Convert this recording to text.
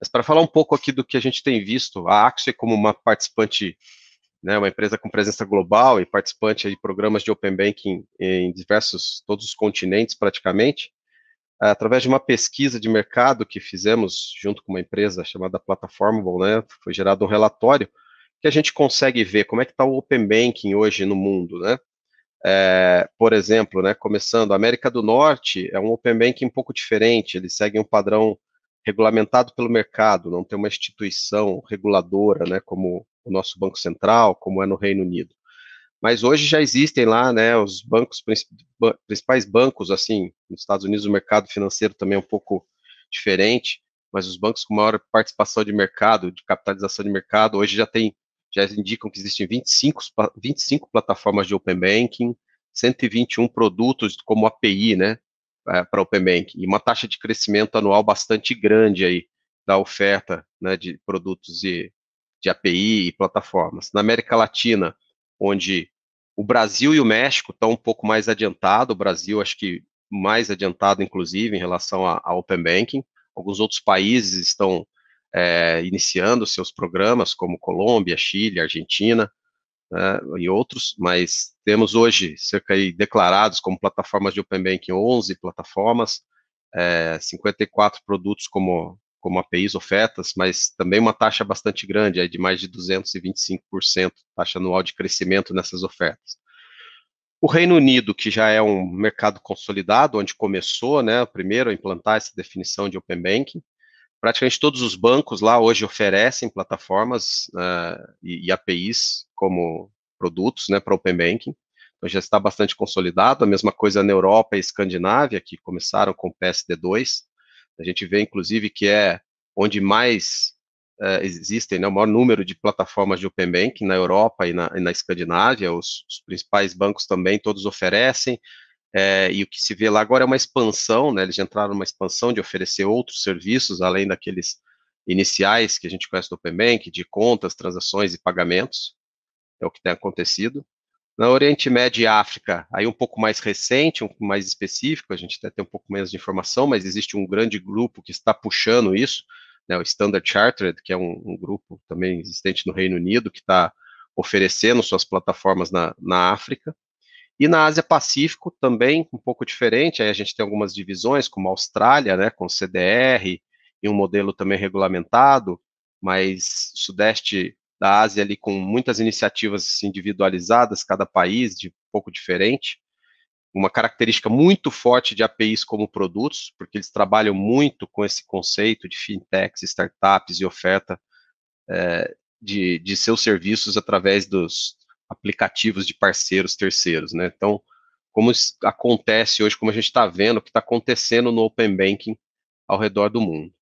Mas para falar um pouco aqui do que a gente tem visto, a Axie como uma participante, né, uma empresa com presença global e participante de programas de Open Banking em diversos, todos os continentes praticamente, através de uma pesquisa de mercado que fizemos junto com uma empresa chamada plataforma né, foi gerado um relatório que a gente consegue ver como é que está o Open Banking hoje no mundo, né? É, por exemplo, né, começando, a América do Norte é um Open Banking um pouco diferente, ele segue um padrão regulamentado pelo mercado, não tem uma instituição reguladora, né, como o nosso Banco Central, como é no Reino Unido. Mas hoje já existem lá, né, os bancos principais bancos assim, nos Estados Unidos o mercado financeiro também é um pouco diferente, mas os bancos com maior participação de mercado, de capitalização de mercado, hoje já tem já indicam que existem 25, 25 plataformas de open banking, 121 produtos como API, né, é, para o Open banking e uma taxa de crescimento anual bastante grande aí da oferta né, de produtos e de API e plataformas. Na América Latina, onde o Brasil e o México estão um pouco mais adiantado, o Brasil acho que mais adiantado, inclusive, em relação a, Open Banking. Alguns outros países estão é, iniciando seus programas, como Colômbia, Chile, Argentina né, e outros, mas temos hoje cerca aí declarados como plataformas de Open Banking 11 plataformas, é, eh, 54 produtos como, como APIs, ofertas, mas também uma taxa bastante grande, aí de mais de 225%, taxa anual de crescimento nessas ofertas. O Reino Unido, que já é um mercado consolidado, onde começou, né, primeiro a implantar essa definição de Open Banking, praticamente todos os bancos lá hoje oferecem plataformas uh, e, e, APIs como produtos né, para Open Banking. Então, já está bastante consolidado. A mesma coisa na Europa e Escandinávia, que começaram com PSD2. A gente vê, inclusive, que é onde mais uh, existem, né, o maior número de plataformas de Open Banking na Europa e na, e na Escandinávia. Os, os, principais bancos também, todos oferecem. É, e o que se vê lá agora é uma expansão, né, eles já entraram numa expansão de oferecer outros serviços, além daqueles iniciais que a gente conhece do Open Bank, de contas, transações e pagamentos é o que tem acontecido. Na Oriente Médio e África, aí um pouco mais recente, um pouco mais específico, a gente até tem um pouco menos de informação, mas existe um grande grupo que está puxando isso, né, o Standard Chartered, que é um, um grupo também existente no Reino Unido, que está oferecendo suas plataformas na, na África. E na Ásia Pacífico também um pouco diferente, aí a gente tem algumas divisões, como a Austrália, né, com CDR, e um modelo também regulamentado, mas Sudeste da Ásia ali com muitas iniciativas assim, individualizadas, cada país de um pouco diferente. Uma característica muito forte de APIs como produtos, porque eles trabalham muito com esse conceito de fintechs, startups e oferta é, de, de seus serviços através dos aplicativos de parceiros terceiros, né? Então, como acontece hoje, como a gente está vendo, o que está acontecendo no Open Banking ao redor do mundo.